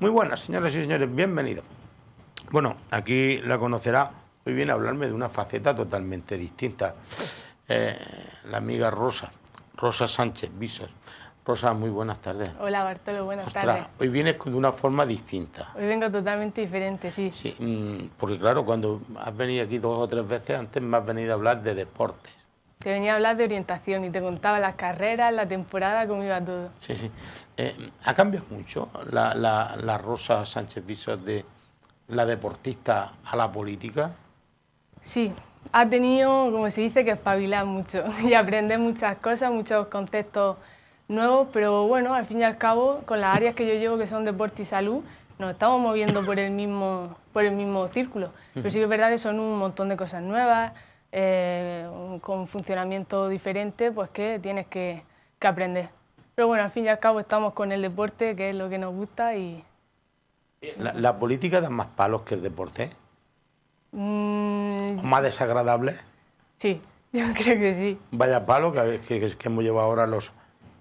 Muy buenas, señoras y señores, bienvenidos. Bueno, aquí la conocerá. Hoy bien a hablarme de una faceta totalmente distinta. Eh, la amiga Rosa, Rosa Sánchez Visos, Rosa, muy buenas tardes. Hola Bartolo, buenas Ostras, tardes. Hoy vienes de una forma distinta. Hoy vengo totalmente diferente, sí. Sí, mm, porque claro, cuando has venido aquí dos o tres veces, antes me has venido a hablar de deportes. Te venía a hablar de orientación y te contaba las carreras, la temporada, cómo iba todo. Sí, sí. Eh, ¿Ha cambiado mucho la, Rosa Sánchez Viso de la deportista a la política? Sí, ha tenido, como se dice, que espabilar mucho y aprender muchas cosas, muchos conceptos nuevos, pero bueno, al fin y al cabo, con las áreas que yo llevo, que son deporte y salud, nos estamos moviendo por el mismo, por el mismo círculo. Pero sí que es verdad que son un montón de cosas nuevas, eh, con funcionamiento diferente, pues que tienes que, aprender. Pero bueno, al fin y al cabo estamos con el deporte, que es lo que nos gusta y... ¿La, política da más palos que el deporte? Mm, más desagradable? Sí, yo creo que sí. Vaya palo que hemos llevado ahora los,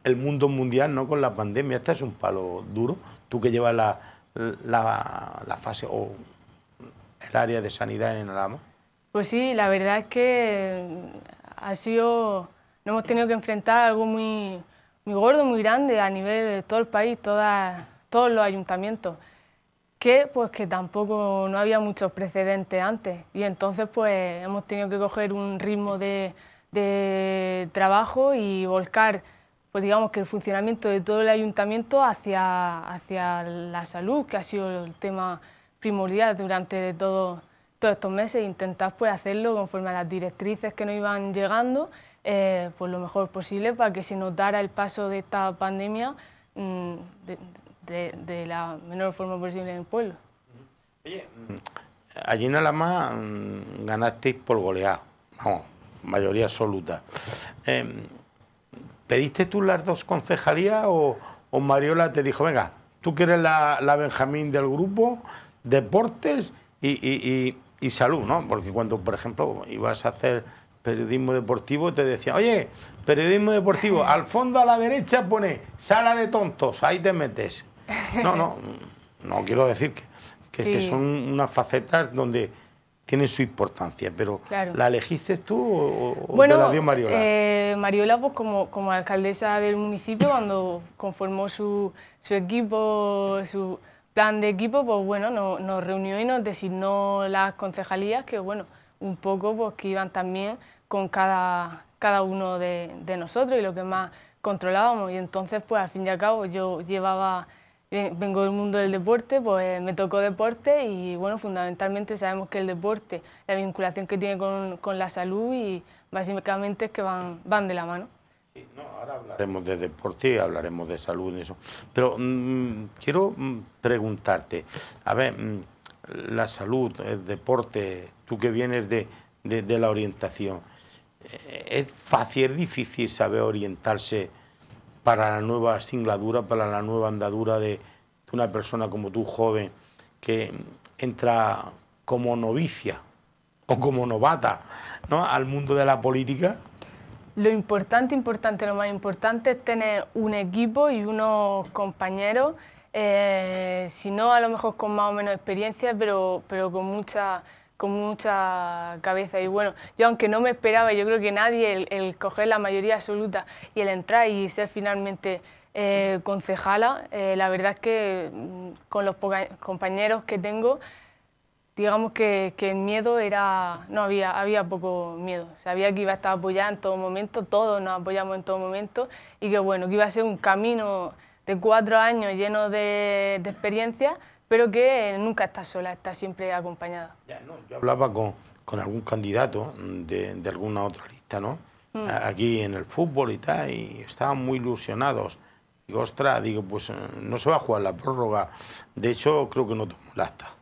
el mundo mundial no con la pandemia. Este es un palo duro. Tú que llevas la, fase o el área de sanidad en Alama. Pues sí, la verdad es que ha sido, nos hemos tenido que enfrentar algo muy, muy gordo, muy grande a nivel de todo el país, todas, todos los ayuntamientos, que pues que tampoco no había muchos precedentes antes y entonces pues hemos tenido que coger un ritmo de, de trabajo y volcar pues digamos que el funcionamiento de todo el ayuntamiento hacia, hacia la salud, que ha sido el tema primordial durante todos estos meses, intentar pues hacerlo conforme a las directrices que nos iban llegando, eh, pues lo mejor posible para que se notara el paso de esta pandemia mm, de, la menor forma posible en el pueblo. Oye, mm, allí en más mm, ganasteis por goleado, vamos, mayoría absoluta. Em, ¿Pediste tú las dos concejalías o, Mariola te dijo, venga, tú que eres la, Benjamín del grupo, deportes y, salud, ¿no? Porque cuando, por ejemplo, ibas a hacer periodismo deportivo, te decía, oye, periodismo deportivo, al fondo a la derecha pone sala de tontos, ahí te metes. No, no, no quiero decir que, que son unas facetas donde tiene su importancia, pero ¿la elegiste tú o, te la dio Mariola? Eh, Mariola, pues como, alcaldesa del municipio, cuando conformó su, equipo, su plan de equipo, pues bueno, nos reunió y nos designó las concejalías, que bueno, un poco pues que iban también con cada, uno de, de nosotros y lo que más controlábamos. Y entonces, pues al fin y al cabo, yo llevaba eh, vengo del mundo del deporte, pues me tocó deporte y bueno, fundamentalmente sabemos que el deporte, la vinculación que tiene con, la salud y básicamente es que van, van de la mano. ahora hablaremos de deporte hablaremos de salud y eso. Pero mm, quiero mm, preguntarte, a ver, mm, la salud, el deporte, tú que vienes de, de la orientación, ¿es fácil, es difícil saber orientarse? para la nueva singladura, para la nueva andadura de, una persona como tú, joven, que entra como novicia o como novata ¿no? al mundo de la política? Lo importante, importante, lo más importante es tener un equipo y unos compañeros, eh, si no a lo mejor con más o menos experiencia, pero, pero con mucha con mucha cabeza. Y bueno, yo aunque no me esperaba, yo creo que nadie, el, coger la mayoría absoluta y el entrar y ser finalmente eh, concejala, eh, la verdad es que mm, con los compañeros que tengo, digamos que, el miedo era, no había, había poco miedo. Sabía que iba a estar apoyada en todo momento, todos nos apoyamos en todo momento y que bueno, que iba a ser un camino de cuatro años lleno de experiencia pero que nunca está sola, está siempre acompañada. Ya, no, yo hablaba con, con algún candidato de, de, alguna otra lista, ¿no? Mm. Aquí en el fútbol y tal, y estaban muy ilusionados. Digo, ostras, digo, pues eh, no se va a jugar la prórroga. De hecho, creo que no tomó la acta.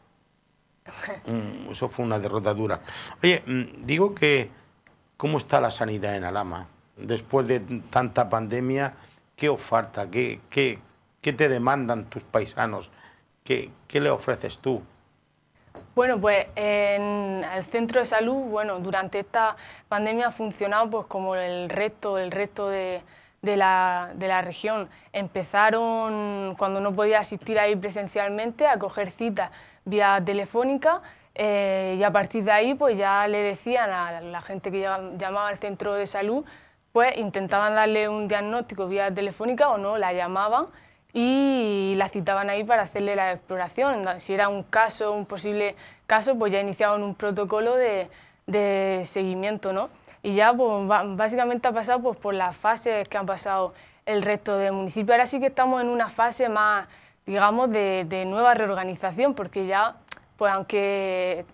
Mm, eso fue una derrota dura. Oye, mm, digo que, ¿cómo está la sanidad en Alama? Después de tanta pandemia, ¿qué os falta? ¿Qué, qué, qué te demandan tus paisanos? ¿Qué, le ofreces tú? Bueno, pues en el centro de salud, bueno, durante esta pandemia ha funcionado pues, como el resto, el resto de, la, región. Empezaron, cuando no podía asistir ahí presencialmente, a coger citas vía telefónica eh, y a partir de ahí pues ya le decían a la gente que llamaba al centro de salud, pues intentaban darle un diagnóstico vía telefónica o no, la llamaban y la citaban ahí para hacerle la exploración. Si era un caso, un posible caso, pues ya iniciaban un protocolo de, seguimiento, ¿no? Y ya pues, básicamente ha pasado pues, por las fases que han pasado el resto del municipio. Ahora sí que estamos en una fase más, digamos, de, de nueva reorganización, porque ya, pues aunque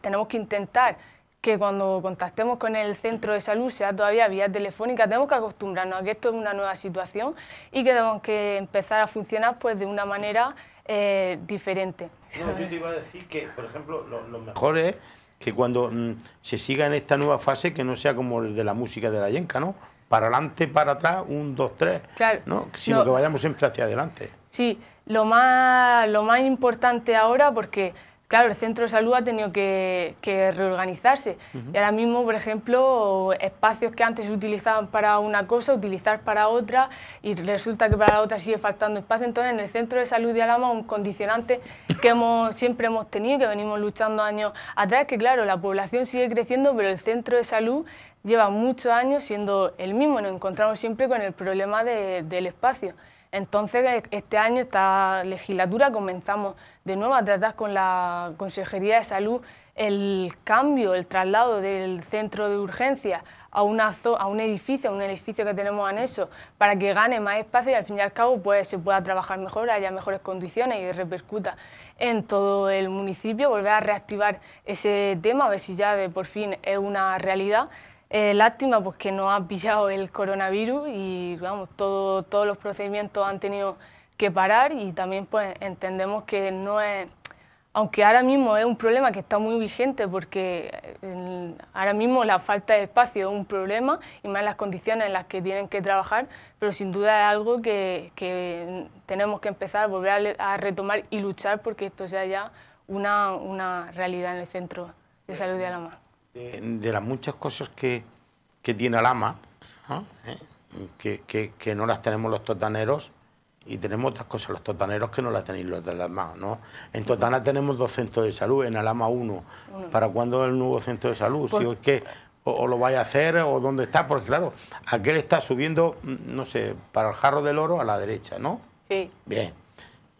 tenemos que intentar que cuando contactemos con el centro de salud sea todavía vía telefónica. Tenemos que acostumbrarnos a que esto es una nueva situación y que tenemos que empezar a funcionar pues, de una manera eh, diferente. yo te iba a decir que, por ejemplo, lo, mejor es que cuando mm, se siga en esta nueva fase que no sea como el de la música de la yenca, ¿no? Para adelante, para atrás, un, dos, tres, claro, ¿no? Sino que vayamos siempre hacia adelante. Sí, lo más, lo más importante ahora porque claro, el centro de salud ha tenido que, reorganizarse. Y ahora mismo, por ejemplo, espacios que antes se utilizaban para una cosa, utilizar para otra, y resulta que para la otra sigue faltando espacio. Entonces, en el centro de salud de Alama, un condicionante que siempre hemos tenido, que venimos luchando años atrás, que claro, la población sigue creciendo, pero el centro de salud lleva muchos años siendo el mismo. Nos encontramos siempre con el problema del espacio. Entonces, eh, este año, esta legislatura, comenzamos de nuevo a tratar con la Consejería de Salud el cambio, el traslado del centro de urgencia a, a un edificio, a un edificio que tenemos anexo, para que gane más espacio y al fin y al cabo pues, se pueda trabajar mejor, haya mejores condiciones y repercuta en todo el municipio, volver a reactivar ese tema, a ver si ya de por fin es una realidad eh, lástima porque no ha pillado el coronavirus y vamos, todos los procedimientos han tenido que parar y también pues entendemos que no es, aunque ahora mismo es un problema que está muy vigente porque eh, ahora mismo la falta de espacio es un problema y más las condiciones en las que tienen que trabajar, pero sin duda es algo que, tenemos que empezar a volver a, retomar y luchar porque esto sea ya una, realidad en el centro de eh, salud de Alama de, las muchas cosas que, que tiene Alama, ¿Eh? que, no las tenemos los totaneros y tenemos otras cosas los totaneros que no las tenéis los de las manos ¿no? En Totana tenemos dos centros de salud, en Alama uno. ¿Para cuándo el nuevo centro de salud? Si pues es que o, lo vaya a hacer o dónde está, porque claro, aquel está subiendo, mm, no sé, para el jarro del oro a la derecha, ¿no? Sí. Bien.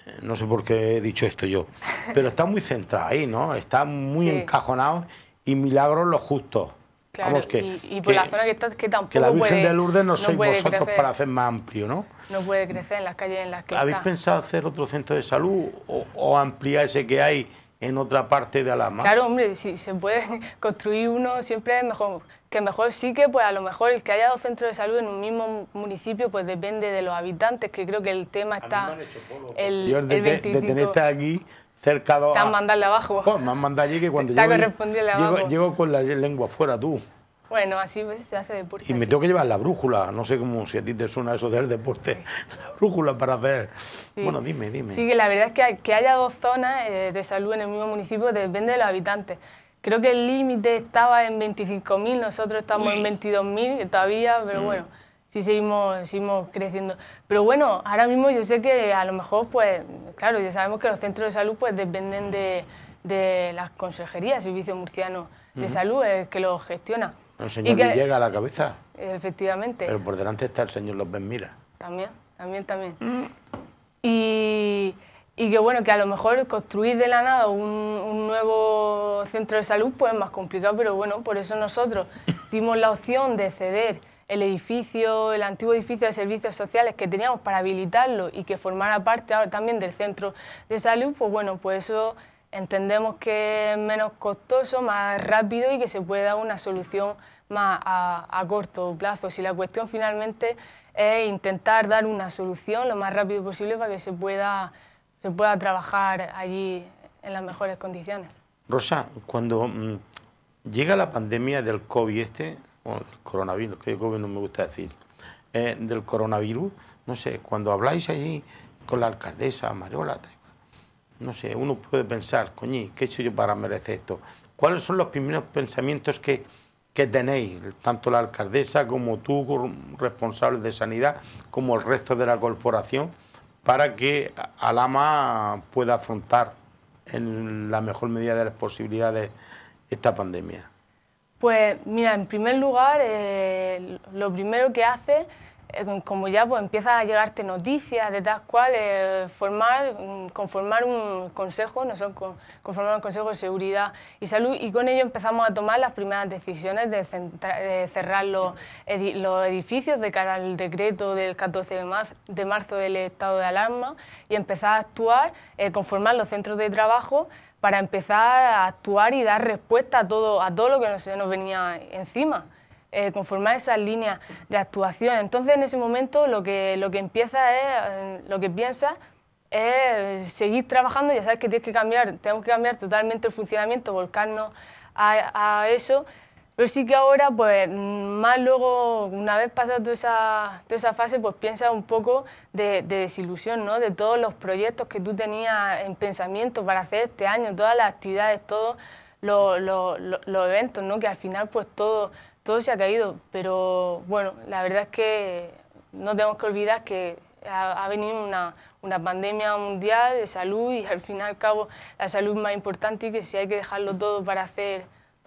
Eh, no sé por qué he dicho esto yo, pero está muy centrado ahí, ¿no? Está muy encajonado y milagros los justos. que, y, por la zona que está, que tampoco Que la Virgen de Lourdes no, sois vosotros para hacer más amplio, ¿no? No puede crecer en las calles en las que ¿Habéis pensado hacer otro centro de salud o, ampliar ese que hay en otra parte de Alhama?... Claro, hombre, si se puede construir uno siempre es mejor. Que mejor sí que, pues a lo mejor el que haya dos centros de salud en un mismo municipio, pues depende de los habitantes, que creo que el tema está... el, el 25, aquí cercado de... Te han ah, abajo. Pues me han mandado allí que cuando llego, llego, llego, con la lengua fuera, tú. Bueno, así pues, se hace deporte. Y me tengo que llevar la brújula, no sé cómo si a ti te suena eso del deporte, la brújula para hacer... Bueno, dime, dime. Sí, que la verdad es que, que haya dos zonas eh, de salud en el mismo municipio depende de los habitantes. Creo que el límite estaba en 25.000, nosotros estamos en 22.000 todavía, pero mm. bueno sí seguimos, seguimos creciendo. Pero bueno, ahora mismo yo sé que a lo mejor, pues, claro, ya sabemos que los centros de salud pues dependen de, de las consejerías, Servicio Murciano de Salud, es que los gestiona. El señor que, llega a la cabeza. Efectivamente. Pero por delante está el señor López Mira. También, también, también. Mm. Y y que bueno, que a lo mejor construir de la nada un, un, nuevo centro de salud pues es más complicado, pero bueno, por eso nosotros dimos la opción de ceder el edificio, el antiguo edificio de servicios sociales que teníamos para habilitarlo y que formara parte ahora también del centro de salud, pues bueno, pues eso entendemos que es menos costoso, más rápido y que se puede dar una solución más a, corto plazo. Si la cuestión finalmente es intentar dar una solución lo más rápido posible para que se pueda, se pueda trabajar allí en las mejores condiciones. Rosa, cuando mm, llega la pandemia del COVID este, del coronavirus, que yo no me gusta decir, eh, del coronavirus, no sé, cuando habláis allí con la alcaldesa, Mariola, no sé, uno puede pensar, coñi, ¿qué he hecho yo para merecer esto? ¿Cuáles son los primeros pensamientos que, que tenéis, tanto la alcaldesa como tú, responsable de sanidad, como el resto de la corporación, para que Alama pueda afrontar en la mejor medida de las posibilidades esta pandemia? Pues mira, en primer lugar, eh, lo primero que hace, eh, como ya pues, empieza a llegarte noticias de tal cual, eh, formar, mm, conformar un consejo, no son conformar un consejo de seguridad y salud y con ello empezamos a tomar las primeras decisiones de, cerrar los, edificios de cara al decreto del 14 de marzo del estado de alarma y empezar a actuar, conformar los centros de trabajo para empezar a actuar y dar respuesta a todo, a todo lo que nos, venía encima, eh, conformar esas líneas de actuación. Entonces, en ese momento, lo que, lo que empieza es, eh, lo que piensa es seguir trabajando, ya sabes que tienes que cambiar, tenemos que cambiar totalmente el funcionamiento, volcarnos a eso, pero sí que ahora, pues más luego, una vez pasada toda esa, fase, pues piensa un poco de, desilusión, ¿no? De todos los proyectos que tú tenías en pensamiento para hacer este año, todas las actividades, todos los, eventos, ¿no? Que al final, pues todo, todo se ha caído. Pero bueno, la verdad es que no tenemos que olvidar que ha, venido una, una pandemia mundial de salud y al fin y al cabo la salud es más importante y que si hay que dejarlo todo para hacer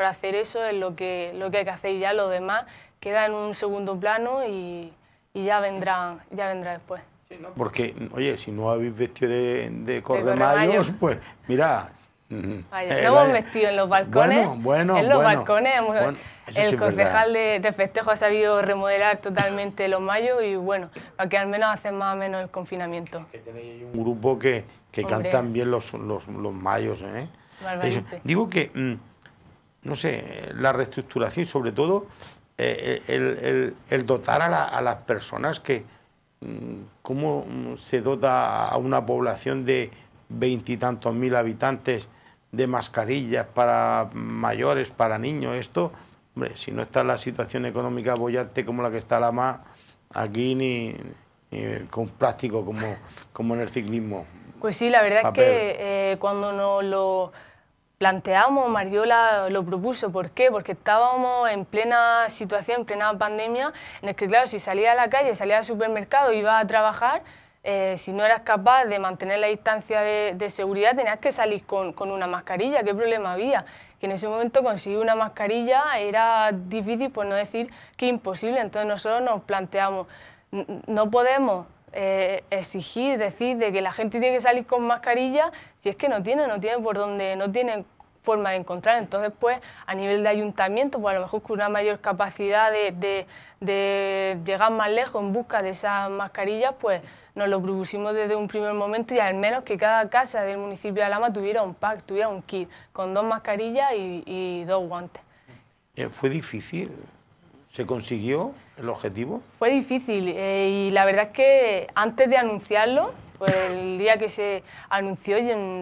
hacer eso es lo que, lo que hay que hacer y ya lo demás queda en un segundo plano y, y ya, vendrá, ya vendrá después. Porque, oye, si no habéis vestido de, de pues mira... Vaya, eh, vestido en los balcones. en los balcones el concejal de, festejo ha sabido remodelar totalmente los mayos y bueno, para que al menos hacen más o menos el confinamiento. Que tenéis un grupo que, que cantan bien los, los, los mayos. ¿eh? Digo que mm, no sé, la reestructuración sobre todo eh, eh, el, dotar a, las personas que, mm, cómo mm, se dota a una población de veintitantos mil habitantes de mascarillas para mayores, para niños, esto, hombre, si no está la situación económica bollante como la que está la más, aquí ni, con plástico como, como en el ciclismo. Pues sí, la verdad es que eh, cuando no lo planteamos, Mariola lo propuso, ¿por qué? Porque estábamos en plena situación, en plena pandemia, en el que claro, si salías a la calle, salías al supermercado, ibas a trabajar, eh, si no eras capaz de mantener la distancia de, seguridad, tenías que salir con, una mascarilla. ¿Qué problema había? Que en ese momento conseguir una mascarilla era difícil, por no decir que imposible. Entonces nosotros nos planteamos, no podemos eh, exigir, decir de que la gente tiene que salir con mascarilla, si es que no tiene, no tiene por donde... no tiene forma de encontrar. Entonces, pues, a nivel de ayuntamiento, pues a lo mejor con una mayor capacidad de, llegar más lejos en busca de esas mascarillas, pues nos lo propusimos desde un primer momento y al menos que cada casa del municipio de Alama tuviera un pack, tuviera un kit, con dos mascarillas y dos guantes. Eh, ¿Fue difícil? ¿Se consiguió? el objetivo? Fue difícil eh, y la verdad es que antes de anunciarlo, pues el día que se anunció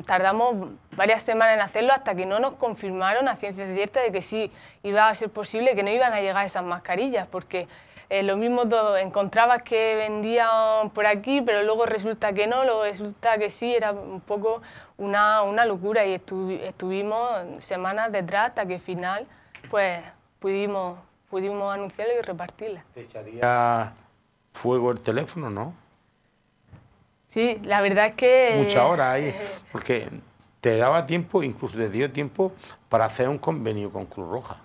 tardamos varias semanas en hacerlo hasta que no nos confirmaron a ciencia cierta de que sí iba a ser posible que no iban a llegar esas mascarillas porque eh, lo mismo todo, encontrabas que vendían por aquí, pero luego resulta que no, luego resulta que sí, era un poco una, locura y estuvimos semanas detrás hasta que al final pues pudimos pudimos anunciarlo y repartirla. ¿Te echaría fuego el teléfono, no? Sí, la verdad es que... ...mucha hora, ahí, eh, porque te daba tiempo, incluso te dio tiempo para hacer un convenio con Cruz Roja.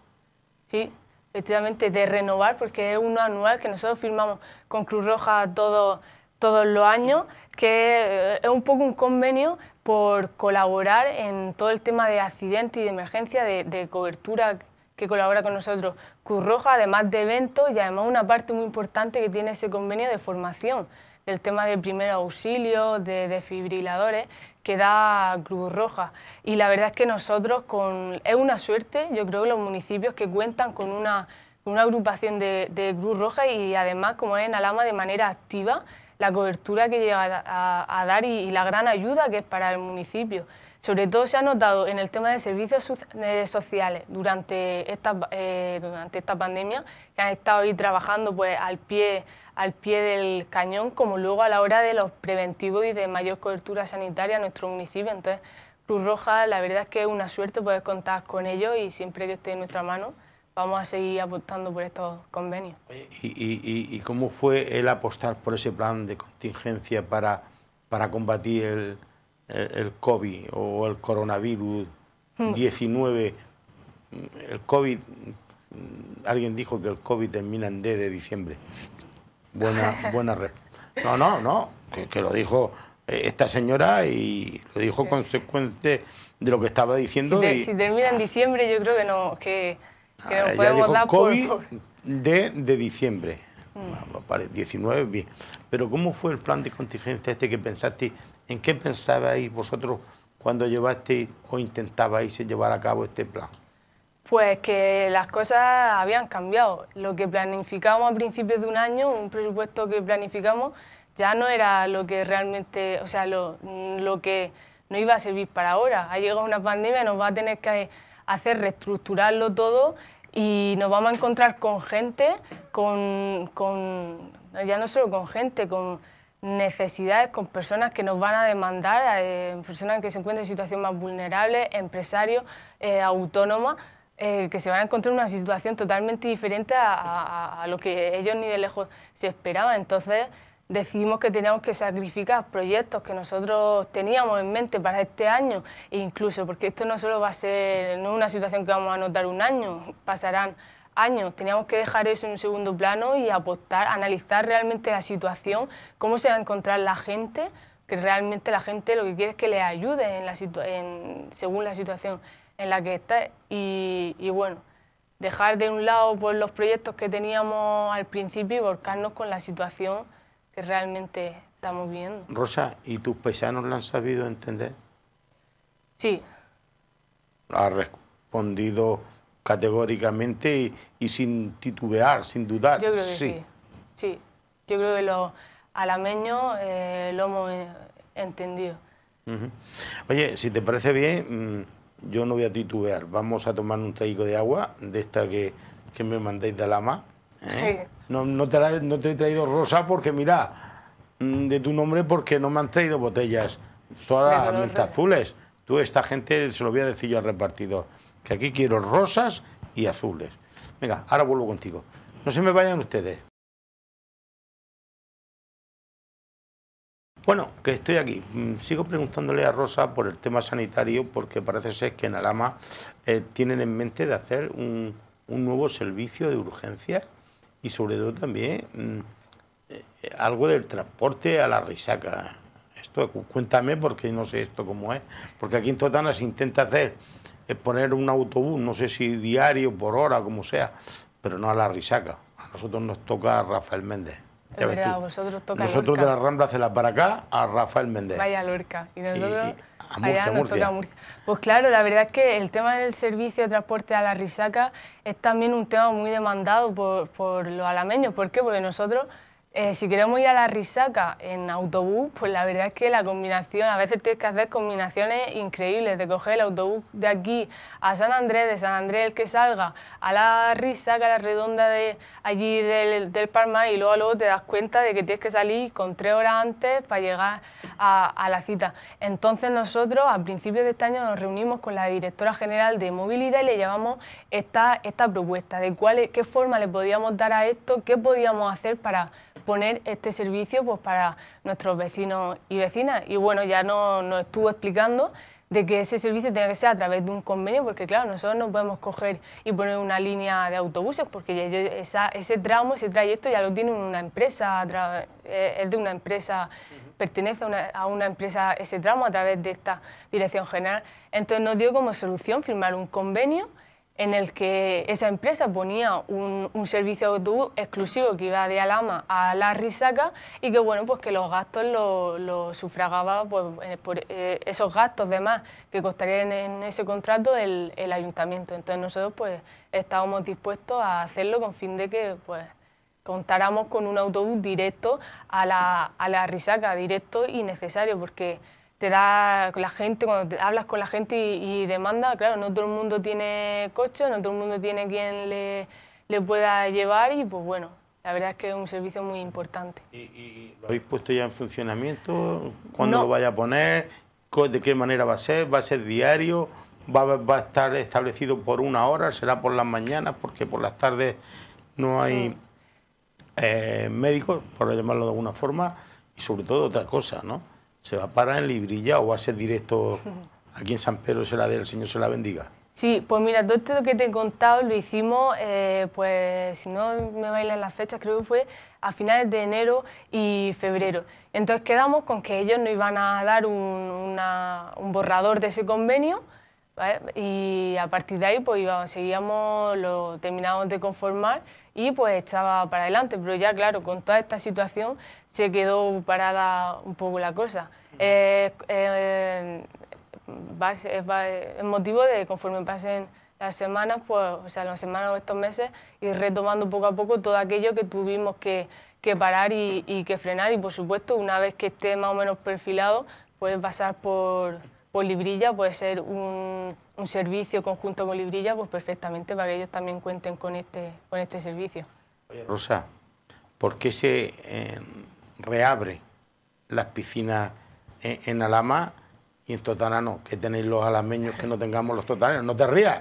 Sí, efectivamente, de renovar, porque es uno anual que nosotros firmamos con Cruz Roja todo, todos los años, que eh, es un poco un convenio por colaborar en todo el tema de accidente y de emergencia, de cobertura que colabora con nosotros Cruz Roja, además de eventos y además una parte muy importante que tiene ese convenio de formación, del tema de primer auxilio, de desfibriladores, que da Cruz Roja. Y la verdad es que nosotros, con, es una suerte, yo creo que los municipios que cuentan con una, agrupación de, Cruz Roja y además, como es en Alama, de manera activa, la cobertura que llega a, dar y la gran ayuda que es para el municipio. Sobre todo se ha notado en el tema de servicios eh, sociales durante esta, eh, durante esta pandemia, que han estado ahí trabajando pues, al, pie, al pie del cañón, como luego a la hora de los preventivos y de mayor cobertura sanitaria en nuestro municipio. Entonces, Cruz Roja, la verdad es que es una suerte poder contar con ellos y siempre que esté en nuestra mano, vamos a seguir apostando por estos convenios. ¿Y, y cómo fue el apostar por ese plan de contingencia para, para combatir el el COVID o el coronavirus 19, hmm. el COVID, alguien dijo que el COVID termina en D de diciembre. Buena, buena No, no, no, que, lo dijo eh, esta señora y lo dijo consecuente de lo que estaba diciendo. Si, si, termina en diciembre, yo creo que no, que, no ah, podemos dar por, ...COVID D de diciembre. 19, hmm. ah, bien. Pero ¿cómo fue el plan de contingencia este que pensaste ¿En qué pensabais vosotros cuando llevasteis o intentabais llevar a cabo este plan? Pues que las cosas habían cambiado. Lo que planificamos a principios de un año, un presupuesto que planificamos, ya no era lo que realmente, o sea, lo, que no iba a servir para ahora. Ha llegado una pandemia nos va a tener que hacer reestructurarlo todo y nos vamos a encontrar con gente, con, con ya no solo con gente, con necesidades con personas que nos van a demandar, eh, personas que se encuentren en situación más vulnerable, empresarios, eh, autónomas, eh, que se van a encontrar en una situación totalmente diferente a, lo que ellos ni de lejos se esperaban. Entonces decidimos que teníamos que sacrificar proyectos que nosotros teníamos en mente para este año, e incluso porque esto no solo va a ser no es una situación que vamos a notar un año, pasarán años. Teníamos que dejar eso en un segundo plano y apostar, analizar realmente la situación, cómo se va a encontrar la gente, que realmente la gente lo que quiere es que le ayude en la en, según la situación en la que está. Y, bueno, dejar de un lado pues, los proyectos que teníamos al principio y volcarnos con la situación que realmente estamos viendo. Rosa, ¿y tus paisanos lo han sabido entender? Sí. ¿Ha respondido? categóricamente y, sin titubear, sin dudar. Yo creo que sí. Sí, yo creo que los alameños eh, lo hemos entendido. Oye, si te parece bien, mm, yo no voy a titubear. Vamos a tomar un trago de agua, de esta que, me mandáis de ama, ¿eh? No, no, te no te he traído rosa porque, mira, mm, de tu nombre porque no me han traído botellas solamente azules. Tú, esta gente, se lo voy a decir yo al repartido que aquí quiero rosas y azules. Venga, ahora vuelvo contigo. No se me vayan ustedes. Bueno, que estoy aquí. Mm, sigo preguntándole a Rosa por el tema sanitario porque parece ser que en Alama eh, tienen en mente de hacer un, nuevo servicio de urgencia y sobre todo también mm, eh, algo del transporte a la risaca. Esto cuéntame porque no sé esto cómo es, porque aquí en Totana se intenta hacer es poner un autobús, no sé si diario, por hora, como sea, pero no a la risaca. A nosotros nos toca a Rafael Méndez. Ya Vosotros nosotros de la Rambla la para acá a Rafael Méndez. Vaya Lorca. Y nosotros a Murcia, Pues claro, la verdad es que el tema del servicio de transporte a la risaca es también un tema muy demandado por, por los alameños. ¿Por qué? Porque nosotros eh, si queremos ir a la risaca en autobús, pues la verdad es que la combinación, a veces tienes que hacer combinaciones increíbles, de coger el autobús de aquí a San Andrés, de San Andrés el que salga a la risaca, a la redonda de allí del, del y luego, luego te das cuenta de que tienes que salir con tres horas antes para llegar a, la cita. Entonces nosotros a principios de este año nos reunimos con la directora general de movilidad y le llevamos esta, esta propuesta de cuál, qué forma le podíamos dar a esto, qué podíamos hacer para poner este servicio pues, para nuestros vecinos y vecinas. Y bueno, ya nos estuvo explicando de que ese servicio tenga que ser a través de un convenio, porque claro, nosotros no podemos coger y poner una línea de autobuses, porque ese tramo, ese trayecto ya lo tiene una empresa, eh, es de una empresa, pertenece a una, empresa ese tramo a través de esta dirección general. Entonces nos dio como solución firmar un convenio en el que esa empresa ponía un, servicio de autobús exclusivo que iba de Alama a La Risaca y que bueno pues que los gastos los lo sufragaba pues, eh, por eh, esos gastos demás que costarían en ese contrato el, ayuntamiento. Entonces nosotros pues estábamos dispuestos a hacerlo con fin de que pues contáramos con un autobús directo a la, a la Risaca, directo y necesario, porque te da la gente, cuando hablas con la gente y, demanda, claro, no todo el mundo tiene coche, no todo el mundo tiene quien le, pueda llevar y pues bueno, la verdad es que es un servicio muy importante. ¿Y, lo habéis puesto ya en funcionamiento? ¿Cuándo lo vaya a poner? ¿De qué manera va a ser? ¿Va a ser diario? ¿Va, ¿Va, a estar establecido por una hora? ¿Será por las mañanas? Porque por las tardes no hay mm. eh, médicos, por llamarlo de alguna forma, y sobre todo otra cosa, ¿no? se va a parar en Librilla o va a ser directo aquí en San Pedro, se la dé, el Señor se la bendiga. Sí, pues mira, todo esto que te he contado lo hicimos, eh, pues si no me bailan las fechas, creo que fue a finales de enero y febrero. Entonces quedamos con que ellos nos iban a dar un, borrador de ese convenio y a partir de ahí pues seguíamos, lo terminábamos de conformar y pues estaba para adelante, pero ya claro, con toda esta situación se quedó parada un poco la cosa. Eh, eh, es motivo de conforme pasen las semanas, pues, o sea, las semanas o estos meses, ir retomando poco a poco todo aquello que tuvimos que, que parar y, y que frenar y por supuesto una vez que esté más o menos perfilado, puede pasar por, pues Librilla puede ser un, servicio conjunto con Librilla pues perfectamente para que ellos también cuenten con este, con este servicio. Rosa, ¿por qué se eh, reabre las piscinas en, Alama y en Totana no? Que tenéis los alameños que no tengamos los totales. No te rías,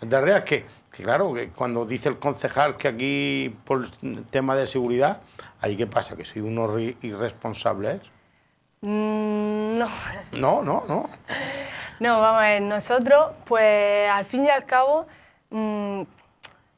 no te rías que, claro, cuando dice el concejal que aquí por el tema de seguridad, ahí qué pasa, que soy unos irresponsables. Mm, no. No, no, no. No, vamos a ver, nosotros, pues al fin y al cabo, mm,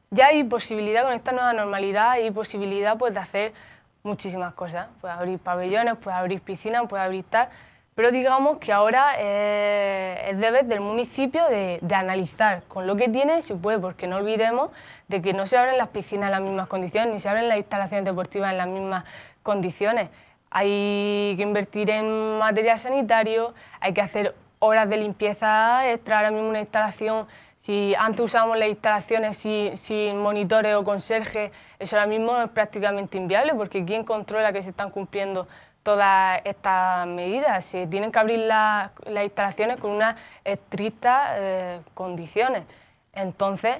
ya hay posibilidad con esta nueva normalidad y posibilidad pues, de hacer muchísimas cosas. Puedes abrir pabellones, puedes abrir piscinas, puedes abrir tal. Pero digamos que ahora eh, es deber del municipio de, de, analizar con lo que tiene si puede, porque no olvidemos de que no se abren las piscinas en las mismas condiciones, ni se abren las instalaciones deportivas en las mismas condiciones. Hay que invertir en material sanitario, hay que hacer horas de limpieza extra. Ahora mismo una instalación, si antes usábamos las instalaciones sin, monitores o conserjes, eso ahora mismo es prácticamente inviable porque ¿quién controla que se están cumpliendo todas estas medidas? Se tienen que abrir las, instalaciones con unas estrictas eh, condiciones. Entonces,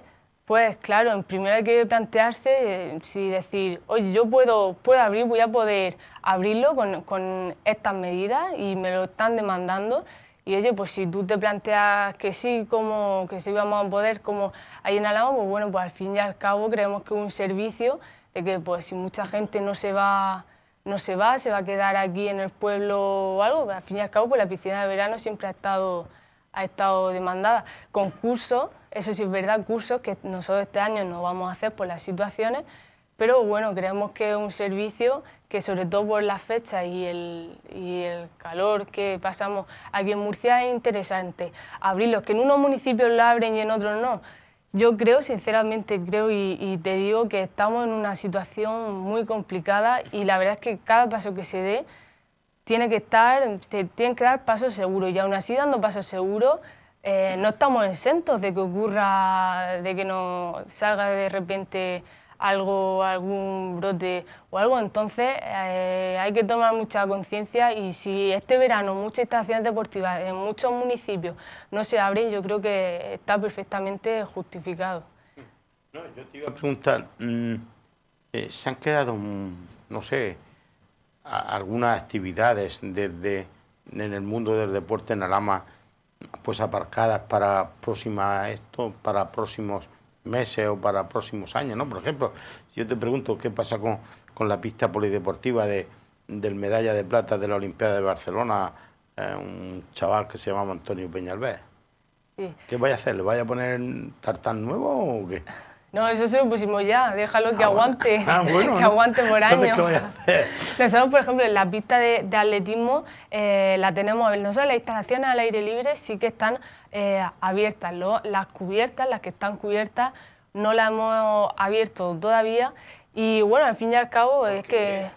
pues claro, en primero hay que plantearse eh, si decir, oye, yo puedo, puedo abrir, voy a poder abrirlo con, estas medidas y me lo están demandando. Y oye, pues si tú te planteas que sí, como que sí vamos a poder, como ahí en Alamo, pues bueno, pues al fin y al cabo creemos que es un servicio de que pues si mucha gente no se va, no se va, se va a quedar aquí en el pueblo o algo, pues al fin y al cabo pues la piscina de verano siempre ha estado, ha estado demandada. concurso. Eso sí es verdad, cursos que nosotros este año no vamos a hacer por las situaciones, pero bueno, creemos que es un servicio que sobre todo por la fecha y el, calor que pasamos aquí en Murcia es interesante abrirlos, que en unos municipios lo abren y en otros no. Yo creo, sinceramente creo y, te digo que estamos en una situación muy complicada y la verdad es que cada paso que se dé tiene que estar, que dar pasos seguros y aún así dando pasos seguros eh, no estamos exentos de que ocurra, de que nos salga de repente algo, algún brote o algo. Entonces eh, hay que tomar mucha conciencia y si este verano muchas estaciones deportivas en muchos municipios no se abren, yo creo que está perfectamente justificado. No, yo te iba a preguntar, mm, eh, ¿se han quedado, mm, no sé, algunas actividades desde en el mundo del deporte en Alama? pues aparcadas para próxima esto, para próximos meses o para próximos años, ¿no? Por ejemplo, si yo te pregunto qué pasa con, la pista polideportiva de, del medalla de plata de la Olimpiada de Barcelona, eh, un chaval que se llamaba Antonio Peñalver. ¿Qué vaya a hacer? ¿Le vaya a poner tartán nuevo o qué? No, eso se lo pusimos ya, déjalo que ah, aguante, ah, que aguante por años. Nosotros, por ejemplo, en la pista de, atletismo eh, la tenemos, nosotros las instalaciones al aire libre sí que están eh, abiertas, las cubiertas, las que están cubiertas, no las hemos abierto todavía y bueno, al fin y al cabo es que...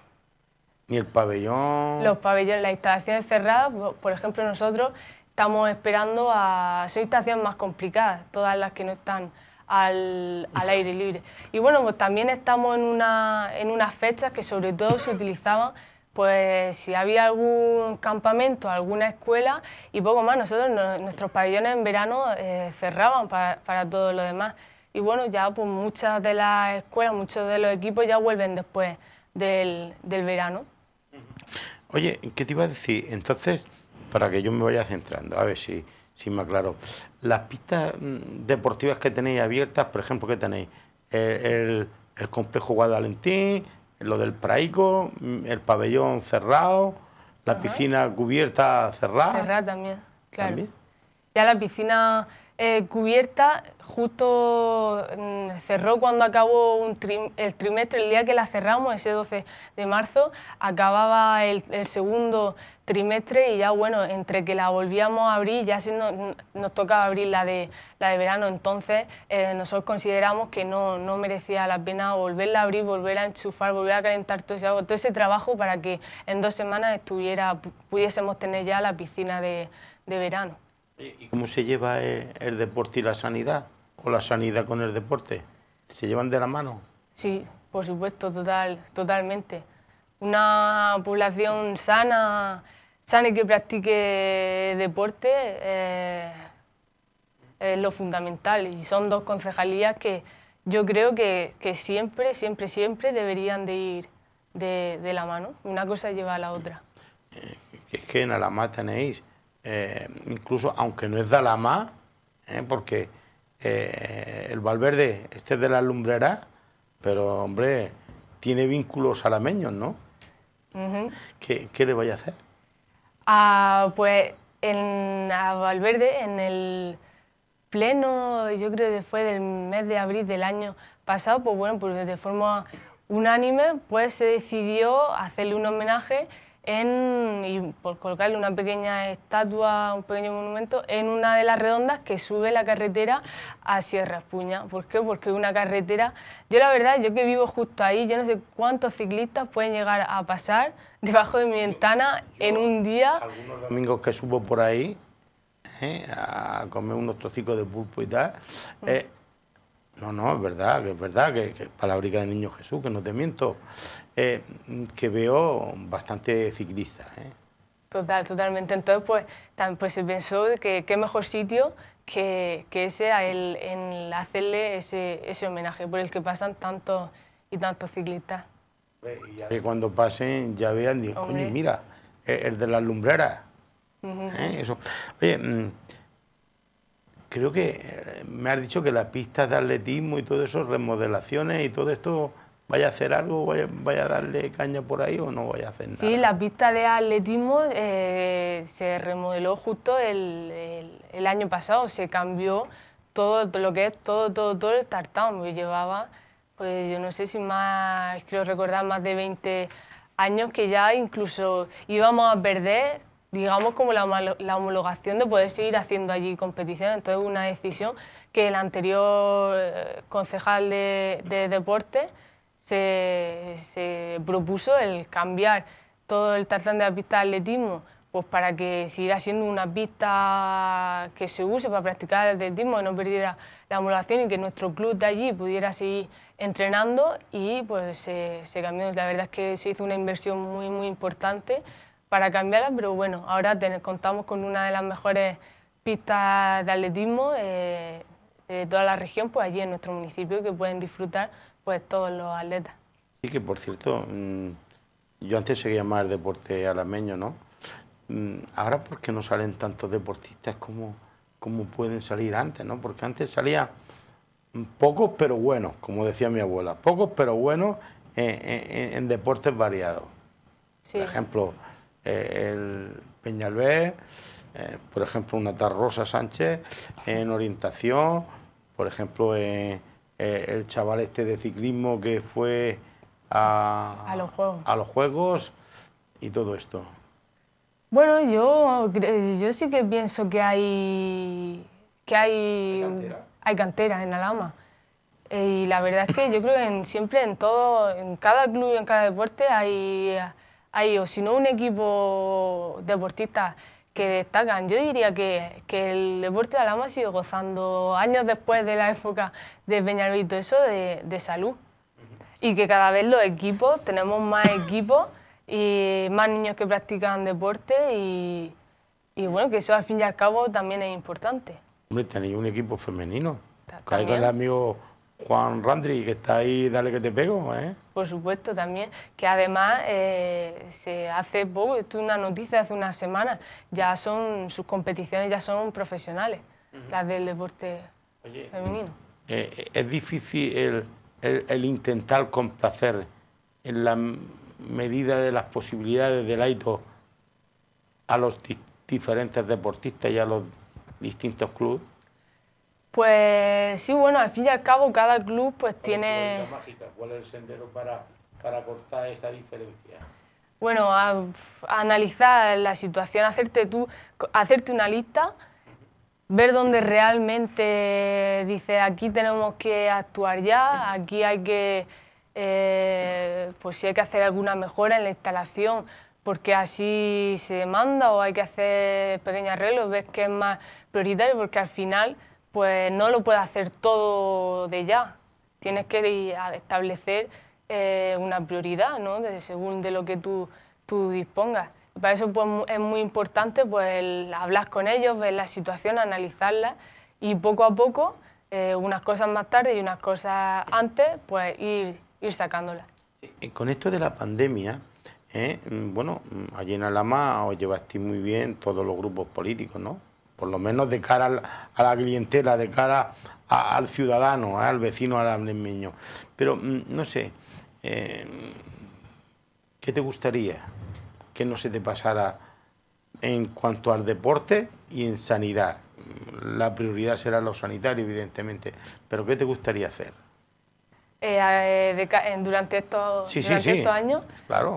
Y el pabellón... Los pabellones, las instalaciones cerradas, por ejemplo, nosotros estamos esperando a... Son instalaciones más complicadas, todas las que no están al, aire libre. Y bueno, pues también estamos en, una, en unas fechas que sobre todo se utilizaban pues si había algún campamento, alguna escuela y poco más, nosotros nuestros pabellones en verano eh, cerraban para, para, todo lo demás. Y bueno, ya pues muchas de las escuelas, muchos de los equipos ya vuelven después del, del verano. Oye, ¿qué te iba a decir? Entonces, para que yo me vaya centrando, a ver si... Sí, más claro. Las pistas mm, deportivas que tenéis abiertas, por ejemplo, ¿qué tenéis? Eh, el, complejo Guadalentín, lo del Praico, mm, el pabellón cerrado, la piscina cubierta cerrada. Cerrada también, claro. ¿También? Ya la piscina eh, cubierta justo mm, cerró cuando acabó el trimestre, el día que la cerramos, ese 12 de marzo, acababa el, segundo trimestre y ya bueno, entre que la volvíamos a abrir, ya nos tocaba abrir la de, la de verano, entonces eh, nosotros consideramos que no, merecía la pena volverla a abrir, volver a enchufar, volver a calentar todo ese, todo ese trabajo para que en dos semanas estuviera, pudiésemos tener ya la piscina de verano. ¿Y cómo se lleva eh, el, deporte y la sanidad? ¿O la sanidad con el deporte? ¿Se llevan de la mano? Sí, por supuesto, total, totalmente. Una población sana, sana y que practique deporte eh, es lo fundamental. Y son dos concejalías que yo creo que, siempre, siempre, siempre deberían de ir de, la mano. Una cosa lleva a la otra. Eh, es que en Alamá tenéis eh, incluso aunque no es Dalama, eh, porque eh, el Valverde, este es de la lumbrera, pero hombre, tiene vínculos alameños, ¿no? ¿Qué, le vaya a hacer? Ah, pues en, a Valverde, en el pleno, yo creo que fue del mes de abril del año pasado, pues bueno, pues de forma unánime, pues se decidió hacerle un homenaje en, y por colocarle una pequeña estatua, un pequeño monumento, en una de las redondas que sube la carretera a Sierra Espuña. ¿Por qué? Porque una carretera, yo la verdad, yo que vivo justo ahí, yo no sé cuántos ciclistas pueden llegar a pasar debajo de mi ventana en un día. Algunos domingos que subo por ahí ¿eh? a comer unos trocitos de pulpo y tal. Mm. Eh, no, no, es verdad, que es verdad, que, que palabrica de niño Jesús, que no te miento. Eh, que veo bastante ciclista. ¿eh? Total, totalmente. Entonces, pues, pues se pensó que qué mejor sitio que, que ese en hacerle ese, homenaje por el que pasan tantos y tantos ciclistas. Que cuando pasen ya vean, digo, coño, mira, e, el de las lumbreras. ¿Eh? Eso. Oye, mm, creo que me has dicho que las pistas de atletismo y todo eso, remodelaciones y todo esto vaya a hacer algo, vaya, a darle caña por ahí o no vaya a hacer nada. Sí, la pista de atletismo eh, se remodeló justo el, el, año pasado, se cambió todo lo que es todo, todo, todo el tartán que llevaba, pues yo no sé si más, creo recordar, más de 20 años que ya incluso íbamos a perder, digamos, como la, la homologación de poder seguir haciendo allí competición, entonces una decisión que el anterior eh, concejal de, de deporte se, propuso el cambiar todo el tartán de la pista de atletismo pues para que siguiera siendo una pista que se use para practicar atletismo, que no perdiera la emulación y que nuestro club de allí pudiera seguir entrenando y pues se, cambió. La verdad es que se hizo una inversión muy, muy importante para cambiarla, pero bueno, ahora contamos con una de las mejores pistas de atletismo eh, de toda la región, pues allí en nuestro municipio, que pueden disfrutar pues todos los atletas. Y que por cierto, mm, yo antes seguía más el deporte alameño, ¿no? Mm, ahora porque no salen tantos deportistas como, como pueden salir antes, ¿no? Porque antes salía pocos pero buenos, como decía mi abuela, pocos pero buenos en, deportes variados. Por ejemplo, eh, el Peñalver, eh, por ejemplo, una Rosa Sánchez en orientación, por ejemplo, en eh, el chaval este de ciclismo que fue a, los juegos. a los Juegos y todo esto? Bueno, yo, yo sí que pienso que hay, que hay, hay canteras en la eh, y la verdad es que yo creo que en, siempre en todo, en cada club y en cada deporte hay, hay o si no un equipo deportista que destacan. Yo diría que, que, el deporte de ha sido gozando años después de la época de peñarrito eso de, salud. Y que cada vez los equipos, tenemos más equipos y más niños que practican deporte y, y bueno, que eso al fin y al cabo también es importante. Hombre, tenéis un equipo femenino. caigo el amigo Juan Randri, que está ahí, dale que te pego. ¿eh? Por supuesto, también, que además eh, se hace esto es una noticia hace unas semanas, ya son, sus competiciones ya son profesionales, las del deporte femenino. Eh, es difícil el, intentar complacer en la medida de las posibilidades del AITO a los diferentes deportistas y a los distintos clubes. Pues sí, bueno, al fin y al cabo cada club pues tiene... ¿Cuál es el sendero para, cortar esa diferencia? Bueno, analizar la situación, hacerte, tú, hacerte una lista, ver dónde realmente dices aquí tenemos que actuar ya, aquí hay que, eh, pues si hay que hacer alguna mejora en la instalación, porque así se demanda o hay que hacer pequeños arreglos, ves que es más prioritario porque al final pues no lo puedes hacer todo de ya. Tienes que establecer eh, una prioridad, ¿no? según de lo que tú, dispongas. para eso pues, es muy importante pues, hablar con ellos, ver la situación, analizarla y poco a poco, eh, unas cosas más tarde y unas cosas antes, pues ir, ir sacándolas. Con esto de la pandemia, eh, bueno, allí en Alama os llevasteis muy bien todos los grupos políticos, ¿no? por lo menos de cara a la clientela, de cara al ciudadano, ¿eh? al vecino al niño. Pero mm, no sé, eh, ¿qué te gustaría que no se te pasara en cuanto al deporte y en sanidad? La prioridad será lo sanitario, evidentemente, pero ¿qué te gustaría hacer? Eh, eh, durante, estos, años.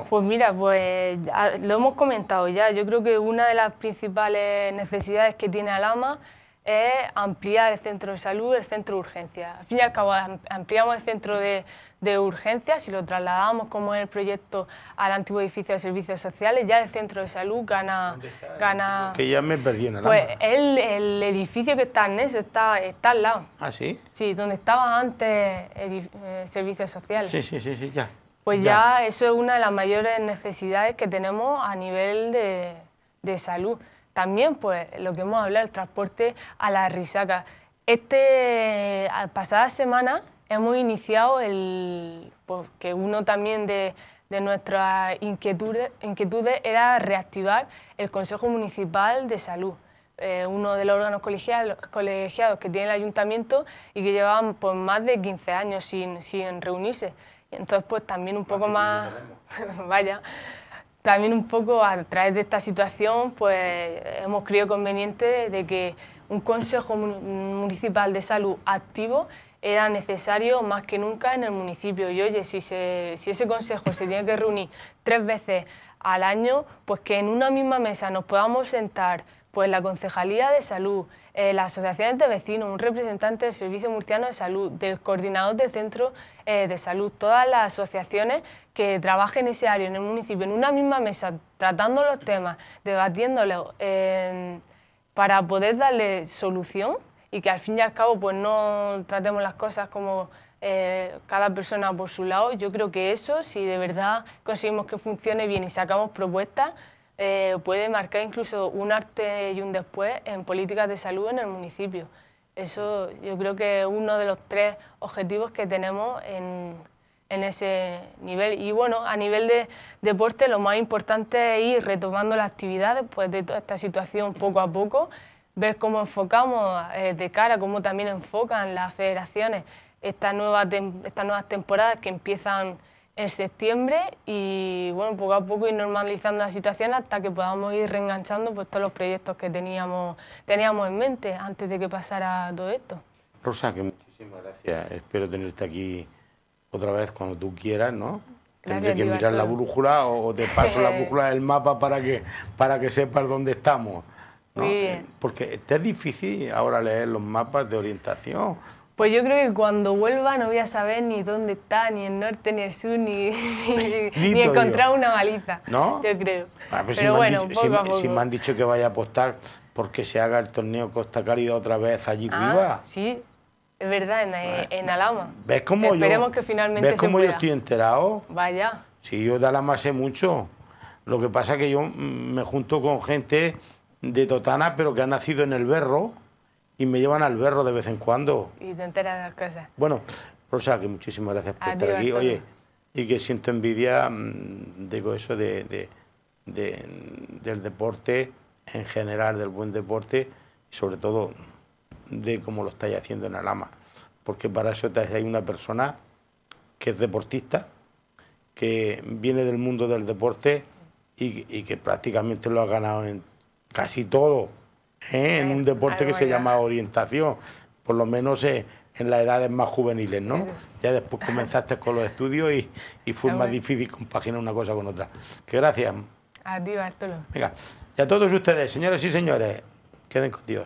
Pues mira, pues lo hemos comentado ya. Yo creo que una de las principales necesidades que tiene Alama es ampliar el centro de salud, el centro de urgencias. Al fin y al cabo, ampliamos el centro de, de urgencias y lo trasladamos, como es el proyecto, al antiguo edificio de servicios sociales. Ya el centro de salud gana... gana que ya me perdí en el Pues el, edificio que está en eso está, está al lado. ¿Ah, sí? Sí, donde estaba antes el eh, servicios sociales. Sí, sí, sí, sí, ya. Pues ya. eso es una de las mayores necesidades que tenemos a nivel de, de salud. También, pues, lo que hemos hablado, el transporte a la risaca. Este, pasada semana hemos iniciado el, porque pues, uno también de, nuestras inquietudes, inquietudes era reactivar el Consejo Municipal de Salud. Eh, uno de los órganos colegiados, colegiados que tiene el ayuntamiento y que llevaban pues, más de 15 años sin, reunirse. entonces, pues también un poco más, vaya, también un poco a través de esta situación, pues hemos creído conveniente de que un Consejo Municipal de Salud activo era necesario más que nunca en el municipio. Y oye, si, ese consejo se tiene que reunir tres veces al año, pues que en una misma mesa nos podamos sentar, pues la Concejalía de Salud, eh, las asociaciones de vecinos, un representante del Servicio Murciano de Salud, del coordinador del Centro eh, de Salud, todas las asociaciones que trabajen en ese área en el municipio, en una misma mesa, tratando los temas, debatiéndolos, para poder darle solución y que al fin y al cabo pues no tratemos las cosas como eh, cada persona por su lado. Yo creo que eso, si de verdad conseguimos que funcione bien y sacamos propuestas, eh, puede marcar incluso un arte y un después en políticas de salud en el municipio. Eso yo creo que es uno de los tres objetivos que tenemos en, en ese nivel. Y bueno, a nivel de deporte lo más importante es ir retomando la actividad después de toda esta situación poco a poco, ver cómo enfocamos eh, de cara, cómo también enfocan las federaciones estas nuevas, estas nuevas temporadas que empiezan en septiembre y bueno, poco a poco ir normalizando la situación hasta que podamos ir reenganchando pues, todos los proyectos que teníamos, teníamos en mente antes de que pasara todo esto. Rosa, que muchísimas gracias. Espero tenerte aquí otra vez cuando tú quieras, ¿no? Tendré que mirar la brújula o te paso la brújula del mapa para que, para que sepas dónde estamos. Porque te es difícil ahora leer los mapas de orientación pues yo creo que cuando vuelva no voy a saber ni dónde está, ni el norte, ni el sur, ni, encontrar una malita, ¿No? Yo creo. Ah, pues pero, si bueno, si me han dicho que vaya a apostar porque se haga el torneo Costa Cálida otra vez allí ah, arriba. Sí, es verdad, en, ah, en Alama. ¿Ves cómo Esperemos que finalmente ¿Ves yo estoy enterado? Vaya. Si yo de Alama sé mucho. Lo que pasa es que yo mm, me junto con gente de Totana, pero que ha nacido en el Berro y me llevan al berro de vez en cuando. Y te enteras de las cosas. Bueno, Rosa, que muchísimas gracias por estar aquí. Oye, y que siento envidia, mm, digo eso, de, del deporte en general, del buen deporte, y sobre todo de cómo lo estáis haciendo en Alama. Porque para eso hay una persona que es deportista, que viene del mundo del deporte y, y que prácticamente lo ha ganado en casi todo en eh, un deporte que se llama orientación, por lo menos eh, en las edades más juveniles, ¿no? Ya después comenzaste con los estudios y, fue ah, más difícil compaginar una cosa con otra. Que gracias. A ti, Venga, y a todos ustedes, señores y señores, queden contigo.